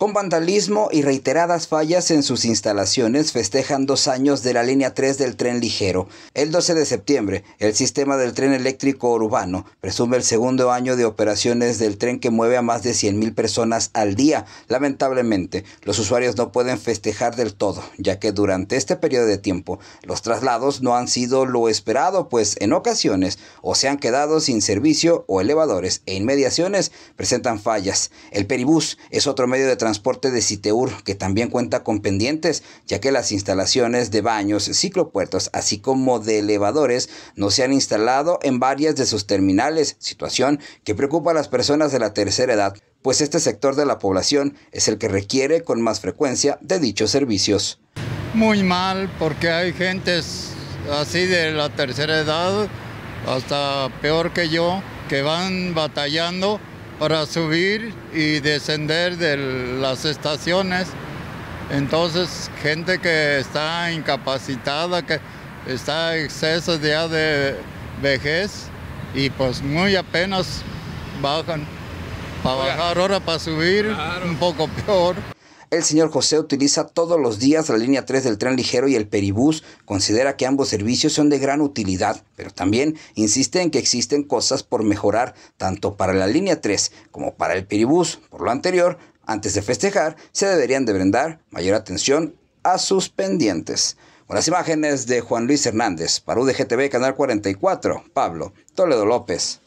Con vandalismo y reiteradas fallas en sus instalaciones, festejan dos años de la línea 3 del tren ligero. El 12 de septiembre, el sistema del tren eléctrico urbano presume el segundo año de operaciones del tren que mueve a más de 100.000 personas al día. Lamentablemente, los usuarios no pueden festejar del todo, ya que durante este periodo de tiempo, los traslados no han sido lo esperado, pues en ocasiones o se han quedado sin servicio o elevadores e inmediaciones presentan fallas. El peribús es otro medio de transporte de Citeur, que también cuenta con pendientes, ya que las instalaciones de baños, ciclopuertos, así como de elevadores, no se han instalado en varias de sus terminales, situación que preocupa a las personas de la tercera edad, pues este sector de la población es el que requiere con más frecuencia de dichos servicios. Muy mal, porque hay gentes así de la tercera edad, hasta peor que yo, que van batallando para subir y descender de las estaciones. Entonces, gente que está incapacitada, que está exceso ya de vejez y pues muy apenas bajan. Para bajar ahora, para subir, un poco peor. El señor José utiliza todos los días la línea 3 del tren ligero y el peribús. Considera que ambos servicios son de gran utilidad, pero también insiste en que existen cosas por mejorar tanto para la línea 3 como para el peribús. Por lo anterior, antes de festejar, se deberían de brindar mayor atención a sus pendientes. Buenas imágenes de Juan Luis Hernández, para UDGTV, Canal 44, Pablo Toledo López.